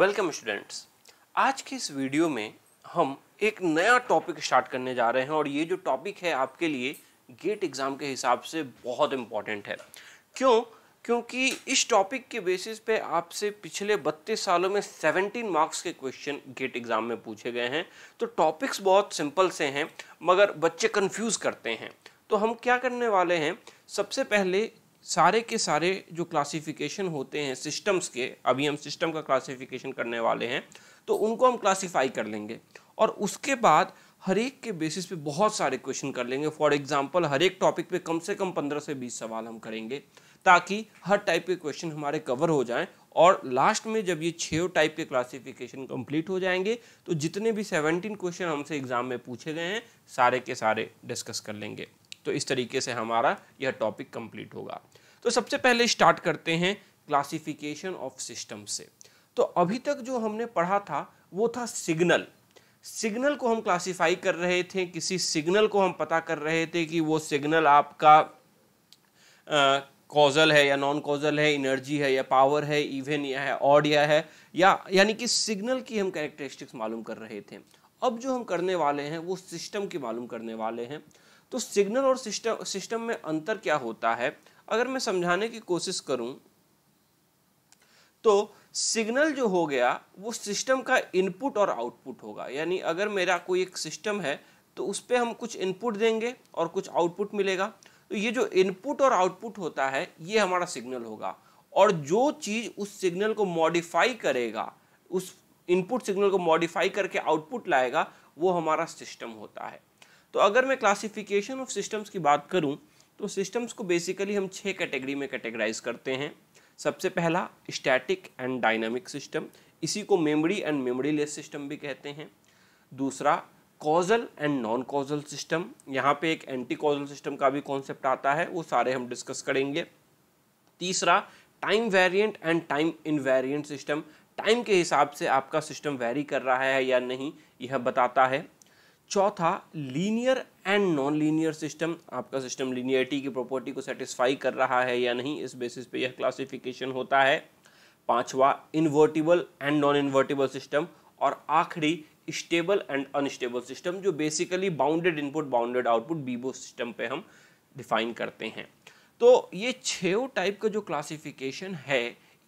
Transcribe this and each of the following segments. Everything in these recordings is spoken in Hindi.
वेलकम स्टूडेंट्स आज के इस वीडियो में हम एक नया टॉपिक स्टार्ट करने जा रहे हैं और ये जो टॉपिक है आपके लिए गेट एग्ज़ाम के हिसाब से बहुत इम्पॉर्टेंट है क्यों क्योंकि इस टॉपिक के बेसिस पे आपसे पिछले 32 सालों में 17 मार्क्स के क्वेश्चन गेट एग्ज़ाम में पूछे गए हैं तो टॉपिक्स बहुत सिंपल से हैं मगर बच्चे कन्फ्यूज़ करते हैं तो हम क्या करने वाले हैं सबसे पहले सारे के सारे जो क्लासिफिकेशन होते हैं सिस्टम्स के अभी हम सिस्टम का क्लासिफिकेशन करने वाले हैं तो उनको हम क्लासिफाई कर लेंगे और उसके बाद हर एक के बेसिस पे बहुत सारे क्वेश्चन कर लेंगे फॉर एग्जांपल हर एक टॉपिक पे कम से कम पंद्रह से बीस सवाल हम करेंगे ताकि हर टाइप के क्वेश्चन हमारे कवर हो जाएं और लास्ट में जब ये छः टाइप के क्लासिफिकेशन कंप्लीट हो जाएंगे तो जितने भी सेवनटीन क्वेश्चन हमसे एग्ज़ाम में पूछे गए हैं सारे के सारे डिस्कस कर लेंगे तो इस तरीके से हमारा यह टॉपिक कंप्लीट होगा तो सबसे पहले स्टार्ट करते हैं क्लासिफिकेशन ऑफ सिस्टम से तो अभी तक जो हमने पढ़ा था वो था सिग्नल सिग्नल को हम क्लासिफाई कर रहे थे किसी सिग्नल को हम पता कर रहे थे कि वो सिग्नल आपका कॉजल है या नॉन कॉजल है इनर्जी है या पावर है इवेन या है ऑड या है या यानी कि सिग्नल की हम कैरेक्टरिस्टिक्स मालूम कर रहे थे अब जो हम करने वाले हैं वो सिस्टम की मालूम करने वाले हैं तो सिग्नल और सिस्टम सिस्टम में अंतर क्या होता है अगर मैं समझाने की कोशिश करूं तो सिग्नल जो हो गया वो सिस्टम का इनपुट और आउटपुट होगा यानी अगर मेरा कोई एक सिस्टम है तो उस पर हम कुछ इनपुट देंगे और कुछ आउटपुट मिलेगा तो ये जो इनपुट और आउटपुट होता है ये हमारा सिग्नल होगा और जो चीज़ उस सिग्नल को मॉडिफाई करेगा उस इनपुट सिग्नल को मॉडिफाई करके आउटपुट लाएगा वो हमारा सिस्टम होता है तो अगर मैं क्लासिफिकेशन ऑफ सिस्टम्स की बात करूं तो सिस्टम्स को बेसिकली हम छः कैटेगरी में कैटेगराइज करते हैं सबसे पहला स्टैटिक एंड डायनामिक सिस्टम इसी को memory and memory less system भी कहते हैं दूसरा causal and non causal system यहाँ पे एक एंटी कॉजल सिस्टम का भी कॉन्सेप्ट आता है वो सारे हम डिस्कस करेंगे तीसरा time variant and time invariant system time के हिसाब से आपका सिस्टम वेरी कर रहा है या नहीं यह बताता है चौथा linear and non linear system आपका सिस्टम लीनियरिटी की प्रॉपर्टी को सेटिस्फाई कर रहा है या नहीं इस बेसिस पे यह क्लासिफिकेशन होता है पांचवा invertible and non invertible system और आखिरी स्टेबल एंड अनस्टेबल सिस्टम जो basically bounded input bounded output BIBO system पे हम डिफाइन करते हैं तो ये छो टाइप का जो क्लासिफिकेशन है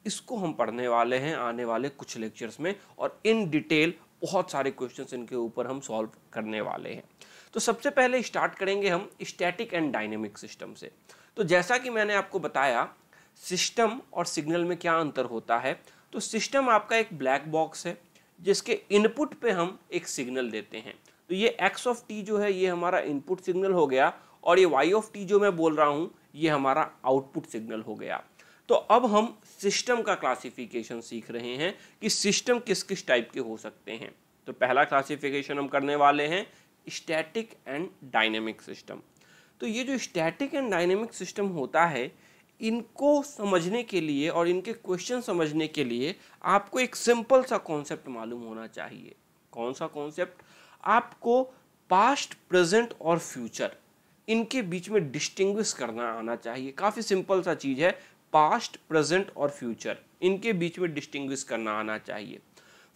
इसको हम पढ़ने वाले हैं आने वाले कुछ लेक्चर्स में और इन डिटेल बहुत सारे क्वेश्चन इनके ऊपर हम सॉल्व करने वाले हैं तो सबसे पहले स्टार्ट करेंगे हम स्टैटिक एंड डायनेमिक सिस्टम से तो जैसा कि मैंने आपको बताया सिस्टम और सिग्नल में क्या अंतर होता है तो सिस्टम आपका एक ब्लैक बॉक्स है जिसके इनपुट पे हम एक सिग्नल देते हैं तो ये एक्स ऑफ टी जो है ये हमारा इनपुट सिग्नल हो गया और ये वाई ऑफ टी जो मैं बोल रहा हूँ ये हमारा आउटपुट सिग्नल हो गया तो अब हम सिस्टम का क्लासिफिकेशन सीख रहे हैं कि सिस्टम किस किस टाइप के हो सकते हैं तो पहला क्लासिफिकेशन हम करने वाले हैं स्टैटिक एंड डायनेमिक सिस्टम तो ये जो स्टैटिक एंड डायनेमिक सिस्टम होता है इनको समझने के लिए और इनके क्वेश्चन समझने के लिए आपको एक सिंपल सा कॉन्सेप्ट मालूम होना चाहिए कौन सा कॉन्सेप्ट आपको पास्ट प्रेजेंट और फ्यूचर इनके बीच में डिस्टिंग्विश करना आना चाहिए काफ़ी सिंपल सा चीज़ है पास्ट प्रेजेंट और फ्यूचर इनके बीच में डिस्टिंग्विश करना आना चाहिए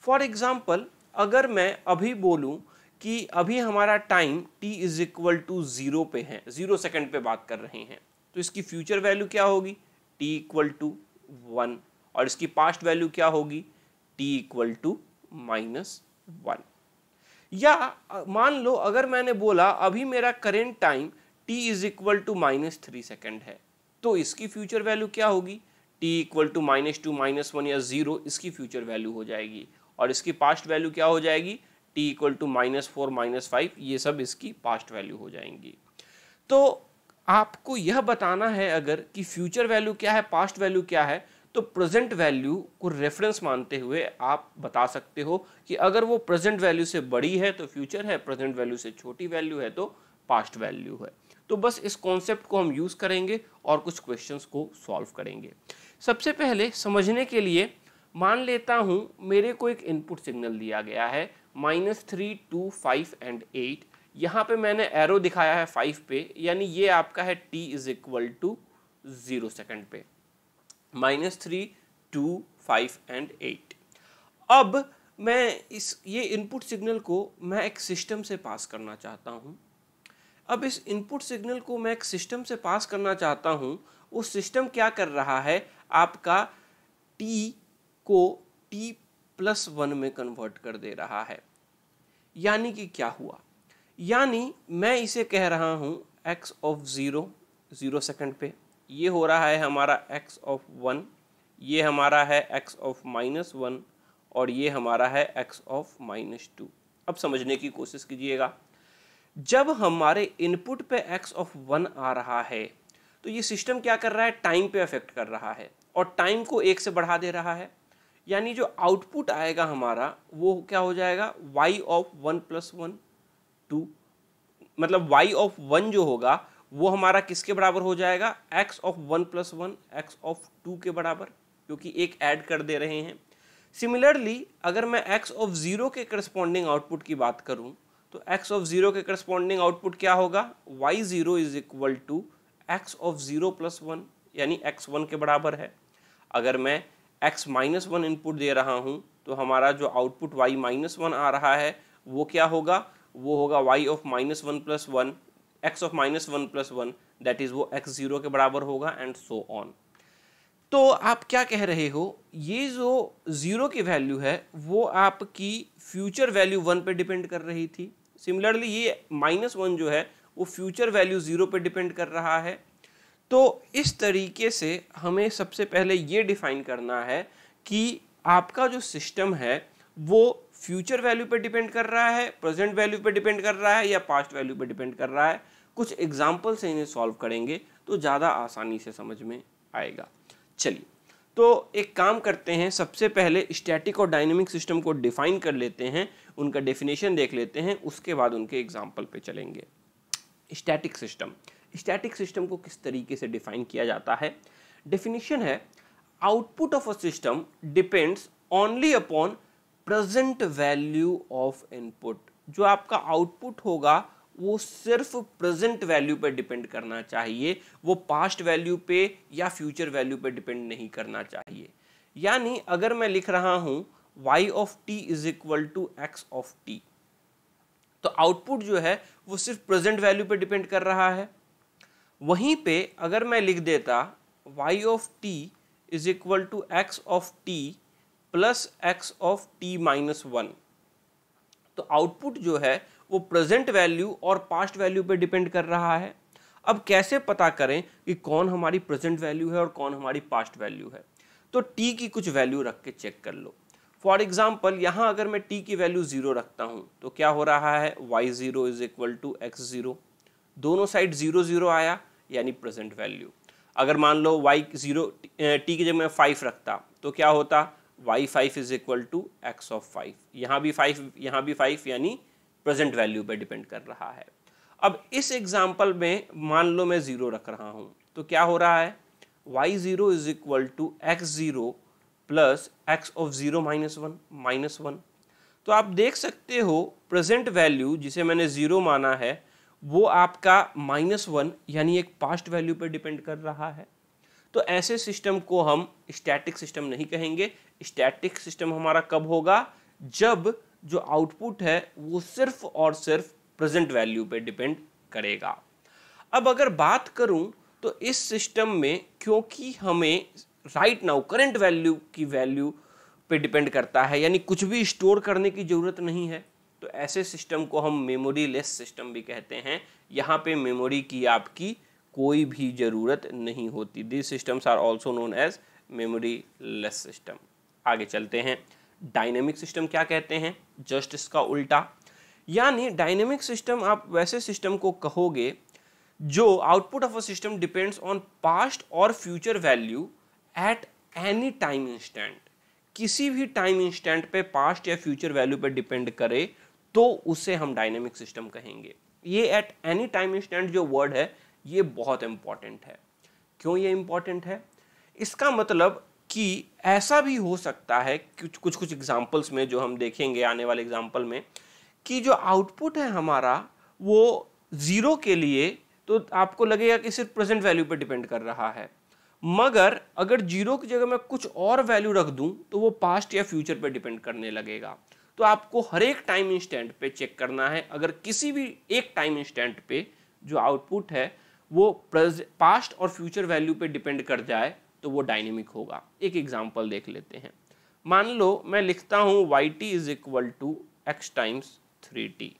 फॉर एग्जाम्पल अगर मैं अभी बोलूँ कि अभी हमारा time t is equal to zero पे है ज़ीरो सेकंड पे बात कर रहे हैं तो इसकी फ्यूचर वैल्यू क्या होगी t इक्वल टू वन और इसकी पास्ट वैल्यू क्या होगी t equal to minus one या मान लो अगर मैंने बोला अभी मेरा current time t is equal to minus three second है तो इसकी फ्यूचर वैल्यू क्या होगी T equal to minus two minus one या ज़ीरो इसकी फ्यूचर वैल्यू हो जाएगी और इसकी पास्ट वैल्यू क्या हो जाएगी T equal to minus four minus five ये सब इसकी पास्ट वैल्यू हो जाएंगी तो आपको यह बताना है अगर कि फ्यूचर वैल्यू क्या है पास्ट वैल्यू क्या है तो प्रेजेंट वैल्यू को रेफरेंस मानते हुए आप बता सकते हो कि अगर वो प्रेजेंट वैल्यू से बड़ी है तो फ्यूचर है प्रेजेंट वैल्यू से छोटी वैल्यू है तो पास्ट वैल्यू है तो बस इस कॉन्सेप्ट को हम यूज़ करेंगे और कुछ क्वेश्चंस को सॉल्व करेंगे सबसे पहले समझने के लिए मान लेता हूँ मेरे को एक इनपुट सिग्नल दिया गया है minus three two five and eight यहाँ पे मैंने एरो दिखाया है फाइव पे यानी ये आपका है T is equal to zero second पे minus three two five and eight अब मैं इस ये इनपुट सिग्नल को मैं एक सिस्टम से पास करना चाहता हूँ अब इस इनपुट सिग्नल को मैं एक सिस्टम से पास करना चाहता हूँ वो सिस्टम क्या कर रहा है आपका टी को टी प्लस वन में कन्वर्ट कर दे रहा है यानी कि क्या हुआ यानी मैं इसे कह रहा हूँ x of zero zero second पे ये हो रहा है हमारा एक्स ऑफ वन ये हमारा है एक्स ऑफ माइनस वन और ये हमारा है एक्स ऑफ माइनस टू अब समझने की कोशिश कीजिएगा जब हमारे इनपुट पे एक्स ऑफ वन आ रहा है तो ये सिस्टम क्या कर रहा है टाइम पे अफेक्ट कर रहा है और टाइम को एक से बढ़ा दे रहा है यानी जो आउटपुट आएगा हमारा वो क्या हो जाएगा Y of one plus one two मतलब वाई ऑफ वन जो होगा वो हमारा किसके बराबर हो जाएगा x of one plus one X of two के बराबर क्योंकि एक ऐड कर दे रहे हैं सिमिलरली अगर मैं एक्स ऑफ ज़ीरो के करस्पॉन्डिंग आउटपुट की बात करूँ तो एक्स ऑफ जीरो के करस्पॉन्डिंग आउटपुट क्या होगा Y zero is equal to x of zero plus one यानी एक्स वन के बराबर है अगर मैं एक्स माइनस वन इनपुट दे रहा हूँ तो हमारा जो आउटपुट वाई माइनस वन आ रहा है वो क्या होगा वो होगा Y of minus one plus one X of minus one plus one that is वो एक्स ज़ीरो के बराबर होगा एंड सो ऑन तो आप क्या कह रहे हो ये जो ज़ीरो की वैल्यू है वो आपकी फ्यूचर वैल्यू वन पे डिपेंड कर रही थी सिमिलरली ये माइनस वन जो है वो फ्यूचर वैल्यू ज़ीरो पे डिपेंड कर रहा है तो इस तरीके से हमें सबसे पहले ये डिफाइन करना है कि आपका जो सिस्टम है वो फ्यूचर वैल्यू पे डिपेंड कर रहा है प्रेजेंट वैल्यू पे डिपेंड कर रहा है या पास्ट वैल्यू पे डिपेंड कर रहा है कुछ एग्जाम्पल से इन्हें सॉल्व करेंगे तो ज़्यादा आसानी से समझ में आएगा चलिए तो एक काम करते हैं सबसे पहले स्टैटिक और डायनेमिक सिस्टम को डिफाइन कर लेते हैं उनका डेफिनेशन देख लेते हैं उसके बाद उनके एग्जाम्पल पे चलेंगे स्टैटिक सिस्टम स्टैटिक सिस्टम को किस तरीके से डिफाइन किया जाता है डेफिनेशन है output of a system depends only upon present value of input जो आपका आउटपुट होगा वो सिर्फ प्रेजेंट वैल्यू पर डिपेंड करना चाहिए वो पास्ट वैल्यू पे या फ्यूचर वैल्यू पर डिपेंड नहीं करना चाहिए यानी अगर मैं लिख रहा हूँ y of t is equal to x of t तो आउटपुट जो है वो सिर्फ प्रेजेंट वैल्यू पे डिपेंड कर रहा है वहीं पे अगर मैं लिख देता y of t is equal to x of t plus x of t minus one तो आउटपुट जो है वो प्रेजेंट वैल्यू और पास्ट वैल्यू पे डिपेंड कर रहा है अब कैसे पता करें कि कौन हमारी प्रेजेंट वैल्यू है और कौन हमारी पास्ट वैल्यू है तो टी की कुछ वैल्यू रख के चेक कर लो फॉर एग्जाम्पल यहाँ अगर मैं टी की वैल्यू ज़ीरो रखता हूँ तो क्या हो रहा है Y zero is equal to x zero दोनों साइड ज़ीरो ज़ीरो आया यानी प्रेजेंट वैल्यू अगर मान लो वाई ज़ीरो टी की जगह मैं फाइव रखता तो क्या होता Y five is equal to x of five यहाँ भी फाइव यहाँ भी फाइव यानी प्रेजेंट वैल्यू पे डिपेंड कर रहा है अब इस एग्जांपल में मान लो मैं ज़ीरो रख रहा हूं तो क्या हो रहा है Y zero is equal to x zero plus x of zero minus one minus one तो आप देख सकते हो प्रेजेंट वैल्यू जिसे मैंने ज़ीरो माना है वो आपका माइनस वन यानी एक पास्ट वैल्यू पर डिपेंड कर रहा है तो ऐसे सिस्टम को हम स्टैटिक सिस्टम नहीं कहेंगे स्टैटिक सिस्टम हमारा कब होगा जब जो आउटपुट है वो सिर्फ और सिर्फ प्रेजेंट वैल्यू पे डिपेंड करेगा अब अगर बात करूं तो इस सिस्टम में क्योंकि हमें राइट नाउ करंट वैल्यू की वैल्यू पे डिपेंड करता है यानी कुछ भी स्टोर करने की ज़रूरत नहीं है तो ऐसे सिस्टम को हम मेमोरी लेस सिस्टम भी कहते हैं यहाँ पे मेमोरी की आपकी कोई भी ज़रूरत नहीं होती this systems are also known as memory less system आगे चलते हैं डायनेमिक सिस्टम क्या कहते हैं जस्ट इसका उल्टा यानी डायनेमिक सिस्टम आप वैसे सिस्टम को कहोगे जो output of a system depends on past और future value at any time instant किसी भी टाइम इंस्टेंट पे पास्ट या फ्यूचर वैल्यू पे डिपेंड करे तो उसे हम डायनेमिक सिस्टम कहेंगे ये एट एनी टाइम इंस्टेंट जो वर्ड है ये बहुत इंपॉर्टेंट है क्यों ये इंपॉर्टेंट है इसका मतलब कि ऐसा भी हो सकता है कुछ कुछ कुछ एग्जाम्पल्स में जो हम देखेंगे आने वाले एग्जाम्पल में कि जो आउटपुट है हमारा वो ज़ीरो के लिए तो आपको लगेगा कि सिर्फ प्रेजेंट वैल्यू पर डिपेंड कर रहा है मगर अगर जीरो की जगह मैं कुछ और वैल्यू रख दूं तो वो पास्ट या फ्यूचर पर डिपेंड करने लगेगा तो आपको हर एक टाइम इंस्टेंट पे चेक करना है अगर किसी भी एक टाइम इंस्टेंट पे जो आउटपुट है वो पास्ट और फ्यूचर वैल्यू पे डिपेंड कर जाए तो वो डायनेमिक होगा एक एग्जाम्पल देख लेते हैं मान लो मैं लिखता हूँ Y T is equal to X times three T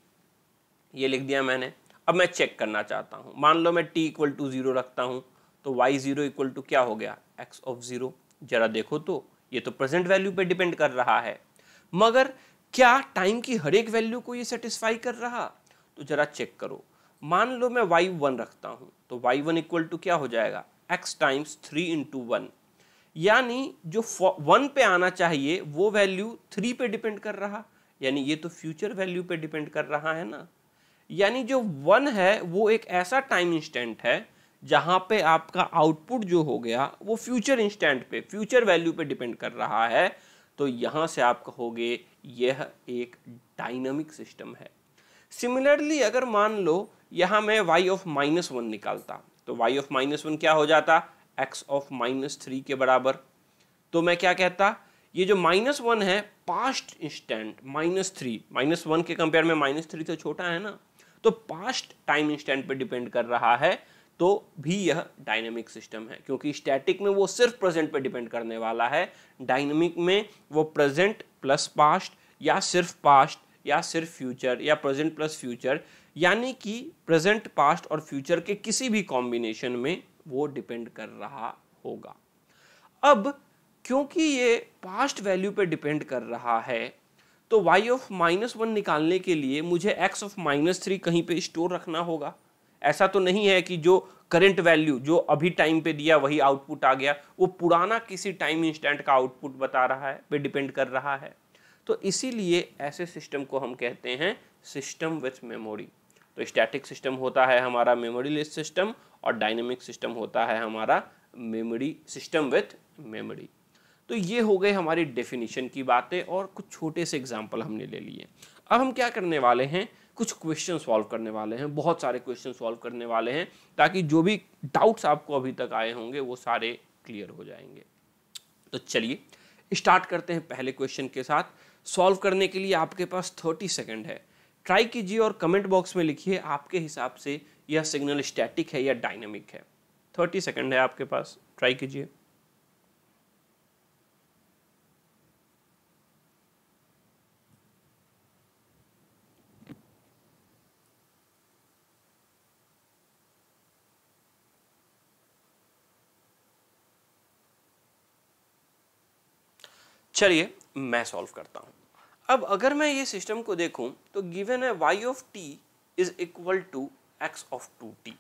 ये लिख दिया मैंने अब मैं चेक करना चाहता हूँ मान लो मैं टी इक्वल टू ज़ीरो रखता हूँ तो वाई ज़ीरो इक्वल टू क्या हो गया एक्स ऑफ ज़ीरो ज़रा देखो तो ये तो प्रेजेंट वैल्यू पे डिपेंड कर रहा है मगर क्या टाइम की हर एक वैल्यू को ये सेटिस्फाई कर रहा तो ज़रा चेक करो मान लो मैं वाई वन रखता हूँ तो वाई वन इक्वल टू क्या हो जाएगा X times three into one यानी जो वन पे आना चाहिए वो वैल्यू थ्री पे डिपेंड कर रहा यानी ये तो फ्यूचर वैल्यू पे डिपेंड कर रहा है ना यानी जो वन है वो एक ऐसा टाइम इंस्टेंट है जहाँ पे आपका आउटपुट जो हो गया वो फ्यूचर इंस्टेंट पे फ्यूचर वैल्यू पे डिपेंड कर रहा है तो यहाँ से आप कहोगे यह एक डायनामिक सिस्टम है सिमिलरली अगर मान लो यहाँ मैं वाई ऑफ माइनस वन निकालता तो y ऑफ माइनस वन क्या हो जाता x ऑफ माइनस थ्री के बराबर तो मैं क्या कहता ये जो माइनस वन है past instant minus three minus one के कंपेयर में माइनस थ्री तो छोटा है ना तो पास्ट टाइम इंस्टेंट पे डिपेंड कर रहा है तो भी यह डायनेमिक सिस्टम है क्योंकि स्टैटिक में वो सिर्फ प्रेजेंट पे डिपेंड करने वाला है डायनेमिक में वो प्रेजेंट प्लस पास्ट या सिर्फ पास्ट या सिर्फ फ्यूचर या प्रेजेंट प्लस फ्यूचर यानी कि प्रेजेंट पास्ट और फ्यूचर के किसी भी कॉम्बिनेशन में वो डिपेंड कर रहा होगा अब क्योंकि ये पास्ट वैल्यू पे डिपेंड कर रहा है तो y ऑफ माइनस वन निकालने के लिए मुझे x ऑफ माइनस थ्री कहीं पे स्टोर रखना होगा ऐसा तो नहीं है कि जो करंट वैल्यू जो अभी टाइम पे दिया वही आउटपुट आ गया वो पुराना किसी टाइम इंस्टेंट का आउटपुट बता रहा है पे डिपेंड कर रहा है तो इसीलिए ऐसे सिस्टम को हम कहते हैं सिस्टम विथ मेमोरी तो स्टैटिक सिस्टम होता है हमारा मेमोरी लेस सिस्टम और डायनेमिक सिस्टम होता है हमारा मेमोरी सिस्टम विथ मेमोरी तो ये हो गए हमारी डेफिनेशन की बातें और कुछ छोटे से एग्जाम्पल हमने ले लिए अब हम क्या करने वाले हैं कुछ क्वेश्चन सॉल्व करने वाले हैं बहुत सारे क्वेश्चन सॉल्व करने वाले हैं ताकि जो भी डाउट्स आपको अभी तक आए होंगे वो सारे क्लियर हो जाएंगे तो चलिए स्टार्ट करते हैं पहले क्वेश्चन के साथ सॉल्व करने के लिए आपके पास थर्टी सेकेंड है ट्राई कीजिए और कमेंट बॉक्स में लिखिए आपके हिसाब से यह सिग्नल स्टैटिक है या डायनेमिक है थर्टी सेकेंड है आपके पास ट्राई कीजिए चलिए मैं सॉल्व करता हूं अब अगर मैं ये सिस्टम को देखूं तो गिवन है Y of T is equal to x of two T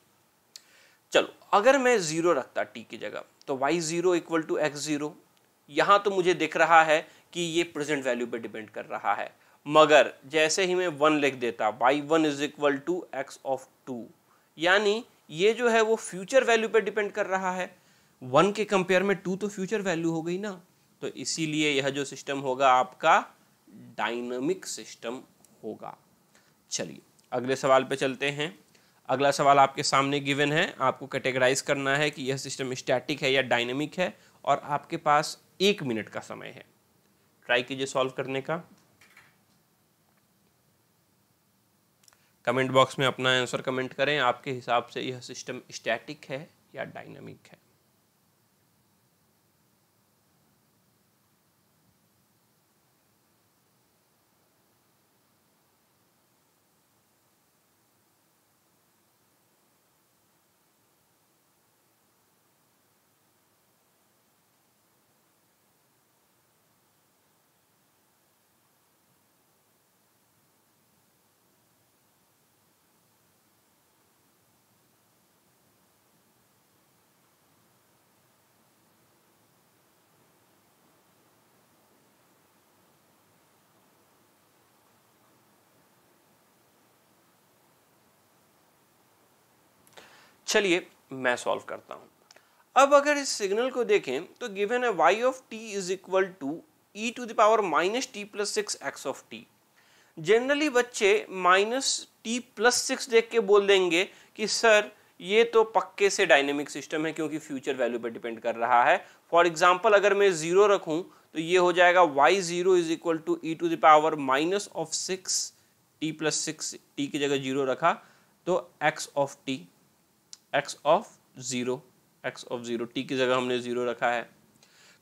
चलो अगर मैं ज़ीरो रखता टी की जगह तो Y zero equal to x zero यहां तो मुझे दिख रहा है कि ये प्रेजेंट वैल्यू पे डिपेंड कर रहा है मगर जैसे ही मैं वन लिख देता Y one is equal to x of two यानी ये जो है वो फ्यूचर वैल्यू पे डिपेंड कर रहा है वन के कंपेयर में टू तो फ्यूचर वैल्यू हो गई ना तो इसीलिए यह जो सिस्टम होगा आपका डायनमिक सिस्टम होगा चलिए अगले सवाल पे चलते हैं अगला सवाल आपके सामने गिवन है आपको कैटेगराइज करना है कि यह सिस्टम स्टैटिक है या डायनेमिक है और आपके पास एक मिनट का समय है ट्राई कीजिए सॉल्व करने का कमेंट बॉक्स में अपना आंसर कमेंट करें आपके हिसाब से यह सिस्टम स्टैटिक है या डायनेमिक है चलिए मैं सॉल्व करता हूं अब अगर इस सिग्नल को देखें तो गिवन है Y of T is equal to E to the power minus T plus six X of T generally बच्चे माइनस टी प्लस सिक्स देख के बोल देंगे कि सर ये तो पक्के से डायनेमिक सिस्टम है क्योंकि फ्यूचर वैल्यू पर डिपेंड कर रहा है फॉर एग्जाम्पल अगर मैं ज़ीरो रखूँ तो ये हो जाएगा y zero is equal to E to the power minus of six t plus six t की जगह जीरो रखा तो x of t x of zero x of zero t की जगह हमने ज़ीरो रखा है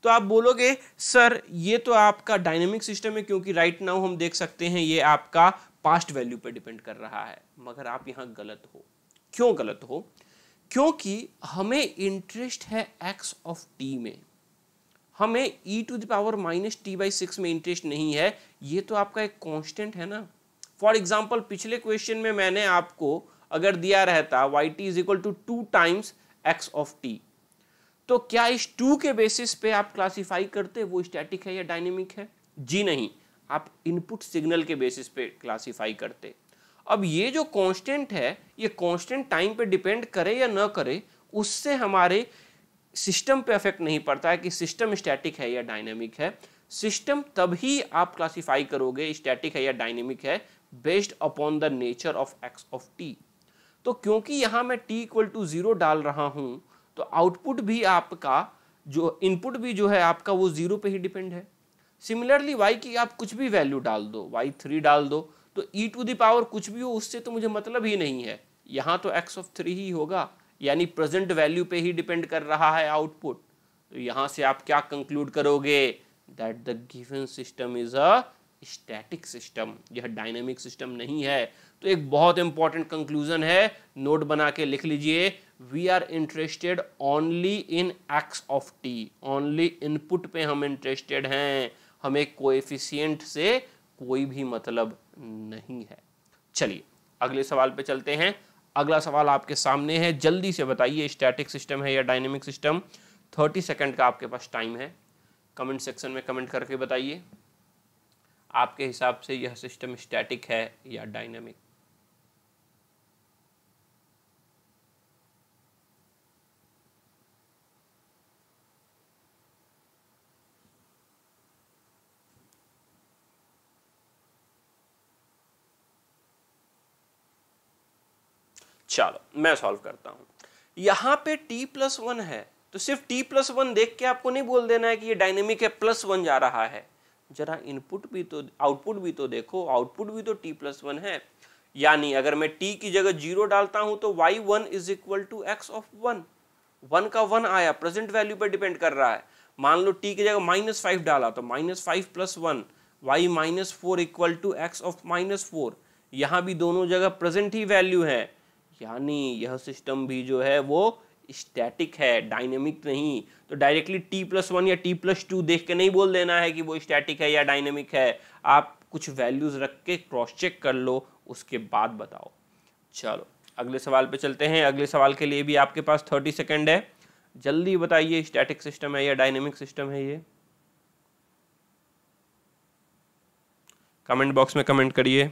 तो आप बोलोगे सर ये तो आपका डायनेमिक सिस्टम है क्योंकि राइट नाउ हम देख सकते हैं ये आपका पास्ट वैल्यू पर डिपेंड कर रहा है मगर आप यहां गलत हो क्यों गलत हो क्योंकि हमें इंटरेस्ट है एक्स ऑफ टी में हमें e to the power minus t by six में इंटरेस्ट नहीं है ये तो आपका एक कॉन्स्टेंट है ना फॉर एग्जाम्पल पिछले क्वेश्चन में मैंने आपको अगर दिया रहता y T is equal to two times x of t तो क्या इस टू के बेसिस पे आप क्लासीफाई करते वो स्टैटिक है या डायनेमिक है जी नहीं आप इनपुट सिग्नल के बेसिस पे क्लासिफाई करते अब ये जो कांस्टेंट है ये कांस्टेंट टाइम पे डिपेंड करे या ना करे उससे हमारे सिस्टम पे अफेक्ट नहीं पड़ता है कि सिस्टम स्टैटिक है या डायनेमिक है सिस्टम तभी आप क्लासीफाई करोगे स्टैटिक है या डायनेमिक है based upon the nature of x of t तो क्योंकि यहां मैं t इक्वल टू ज़ीरो डाल रहा हूं तो आउटपुट भी आपका जो इनपुट भी जो है आपका वो ज़ीरो पे ही डिपेंड है सिमिलरली y की आप कुछ भी वैल्यू डाल दो y थ्री डाल दो तो e टू दावर कुछ भी हो उससे तो मुझे मतलब ही नहीं है यहां तो x ऑफ थ्री ही होगा यानी प्रेजेंट वैल्यू पे ही डिपेंड कर रहा है आउटपुट तो यहां से आप क्या कंक्लूड करोगे that the given system is a static system यह डायनेमिक सिस्टम नहीं है तो एक बहुत इंपॉर्टेंट कंक्लूजन है नोट बना के लिख लीजिए we are interested only in x of t only input पे हम इंटरेस्टेड हैं हमें कोएफिशिएंट से कोई भी मतलब नहीं है चलिए अगले सवाल पे चलते हैं अगला सवाल आपके सामने है जल्दी से बताइए स्टैटिक सिस्टम है या डायनेमिक सिस्टम थर्टी सेकेंड का आपके पास टाइम है कमेंट सेक्शन में कमेंट करके बताइए आपके हिसाब से यह सिस्टम स्टैटिक है या डायनेमिक चलो मैं सॉल्व करता हूं यहाँ पे t प्लस वन है तो सिर्फ t प्लस वन देख के आपको नहीं बोल देना है कि ये डायनेमिक है प्लस वन जा रहा है जरा इनपुट भी तो आउटपुट भी तो देखो आउटपुट भी तो t प्लस वन है यानी अगर मैं t की जगह जीरो डालता हूं तो y1 one is equal to x of one one का वन आया प्रेजेंट वैल्यू पर डिपेंड कर रहा है मान लो t की जगह माइनस फाइव डाला तो minus five plus one y minus four equal to x of minus four यहां भी दोनों जगह प्रेजेंट ही वैल्यू है यानी यह सिस्टम भी जो है वो स्टैटिक है डायनेमिक नहीं तो डायरेक्टली टी प्लस वन या टी प्लस टू देख के नहीं बोल देना है कि वो स्टैटिक है या डायनेमिक है आप कुछ वैल्यूज़ रख के क्रॉस चेक कर लो उसके बाद बताओ चलो अगले सवाल पे चलते हैं अगले सवाल के लिए भी आपके पास थर्टी सेकेंड है जल्दी बताइए स्टैटिक सिस्टम है या डायनेमिक सिस्टम है ये कमेंट बॉक्स में कमेंट करिए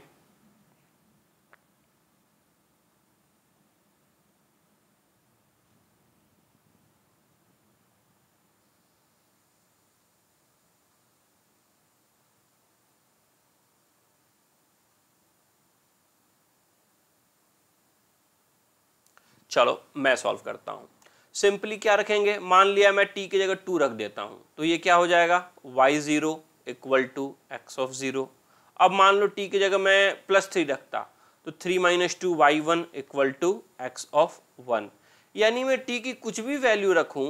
चलो मैं सॉल्व करता हूँ सिंपली क्या रखेंगे मान लिया मैं टी की जगह टू रख देता हूँ तो ये क्या हो जाएगा y zero equal to x of zero अब मान लो टी की जगह मैं प्लस थ्री रखता तो three minus two y one equal to x of one यानी मैं टी की कुछ भी वैल्यू रखूँ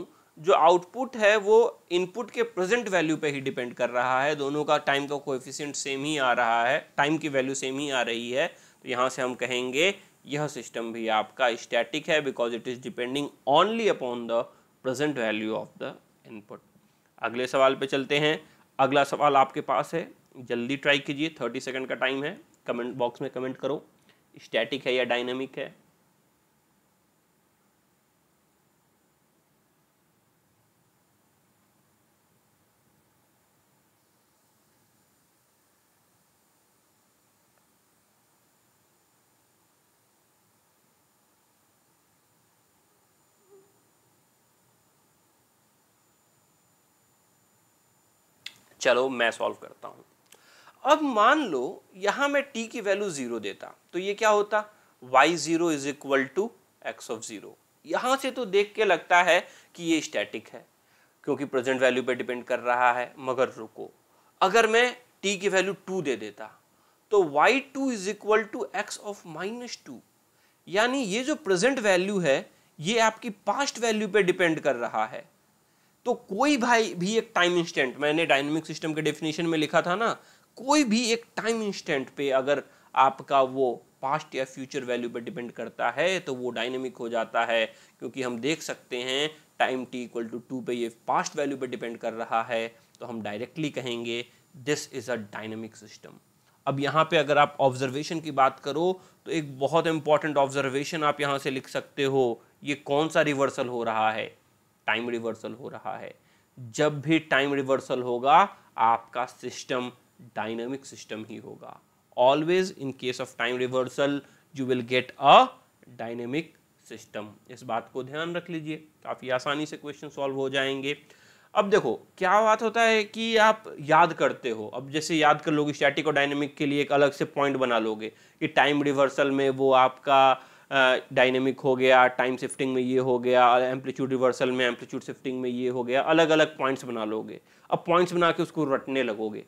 जो आउटपुट है वो इनपुट के प्रेजेंट वैल्यू पे ही डिपेंड कर रहा है दोनों का टाइम का कोएफिशिएंट सेम ही आ रहा है टाइम की वैल्यू सेम ही आ रही है तो यहाँ से हम कहेंगे यह सिस्टम भी आपका स्टैटिक है because it is depending only upon the present value of the input अगले सवाल पे चलते हैं अगला सवाल आपके पास है जल्दी ट्राई कीजिए थर्टी सेकेंड का टाइम है कमेंट बॉक्स में कमेंट करो स्टैटिक है या डायनेमिक है चलो मैं सॉल्व करता हूं अब मान लो यहां मैं टी की वैल्यू ज़ीरो देता तो ये क्या होता y zero is equal to x of zero यहां से तो देख के लगता है कि ये स्टैटिक है क्योंकि प्रेजेंट वैल्यू पे डिपेंड कर रहा है मगर रुको अगर मैं टी की वैल्यू टू दे देता तो y two is equal to x of minus two यानी ये जो प्रेजेंट वैल्यू है ये आपकी पास्ट वैल्यू पे डिपेंड कर रहा है तो कोई भाई भी एक टाइम इंस्टेंट मैंने डायनेमिक सिस्टम के डेफिनेशन में लिखा था ना कोई भी एक टाइम इंस्टेंट पे अगर आपका वो पास्ट या फ्यूचर वैल्यू पर डिपेंड करता है तो वो डायनेमिक हो जाता है क्योंकि हम देख सकते हैं time t equal to two पे ये पास्ट वैल्यू पर डिपेंड कर रहा है तो हम डायरेक्टली कहेंगे this is a dynamic system अब यहाँ पे अगर आप ऑब्जर्वेशन की बात करो तो एक बहुत इंपॉर्टेंट ऑब्जर्वेशन आप यहाँ से लिख सकते हो ये कौन सा रिवर्सल हो रहा है टाइम रिवर्सल हो रहा है जब भी टाइम रिवर्सल होगा आपका सिस्टम डायनेमिक सिस्टम ही होगा always in case of time reversal you will get a dynamic system इस बात को ध्यान रख लीजिए काफ़ी आसानी से क्वेश्चन सॉल्व हो जाएंगे अब देखो क्या बात होता है कि आप याद करते हो अब जैसे याद कर लोगे स्टैटिक और डायनेमिक के लिए एक अलग से पॉइंट बना लोगे कि टाइम रिवर्सल में वो आपका डायनेमिक हो गया टाइम शिफ्टिंग में ये हो गया एम्पलीट्यूड रिवर्सल में एम्पलीट्यूड शिफ्टिंग में ये हो गया अलग अलग पॉइंट्स बना लोगे अब पॉइंट्स बना के उसको रटने लगोगे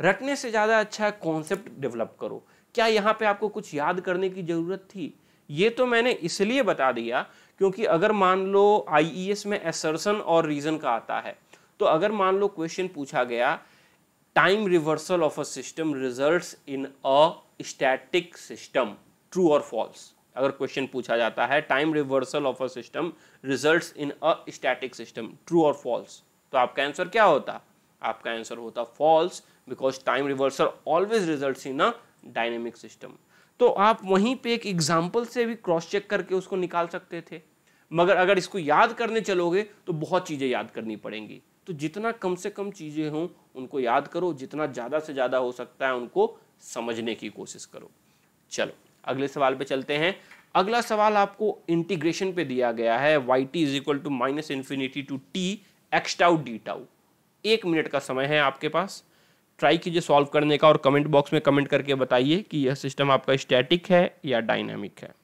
रटने से ज़्यादा अच्छा कॉन्सेप्ट डेवलप करो क्या यहाँ पे आपको कुछ याद करने की ज़रूरत थी ये तो मैंने इसलिए बता दिया क्योंकि अगर मान लो आई e में एसर्सन और रीज़न का आता है तो अगर मान लो क्वेश्चन पूछा गया time reversal of a system result in a static system true और फॉल्स अगर क्वेश्चन पूछा जाता है time reversal of a system results in a static system true और फॉल्स तो आपका आंसर क्या होता आपका आंसर होता false because time reversal always result in a dynamic system तो आप वहीं पे एक एग्जाम्पल से भी क्रॉस चेक करके उसको निकाल सकते थे मगर अगर इसको याद करने चलोगे तो बहुत चीज़ें याद करनी पड़ेंगी तो जितना कम से कम चीज़ें हों उनको याद करो जितना ज़्यादा से ज़्यादा हो सकता है उनको समझने की कोशिश करो चलो अगले सवाल पे चलते हैं अगला सवाल आपको इंटीग्रेशन पे दिया गया है y T is equal to minus infinity to t x tau d tau एक मिनट का समय है आपके पास ट्राई कीजिए सॉल्व करने का और कमेंट बॉक्स में कमेंट करके बताइए कि यह सिस्टम आपका स्टैटिक है या डायनामिक है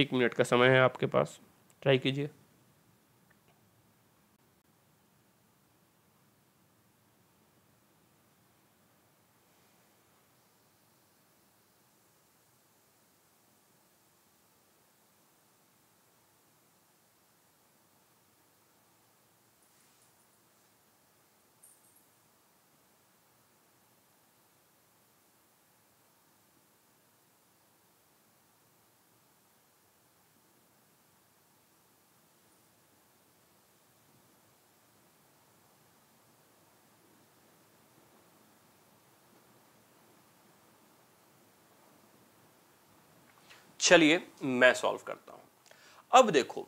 एक मिनट का समय है आपके पास ट्राई कीजिए चलिए मैं सॉल्व करता हूं अब देखो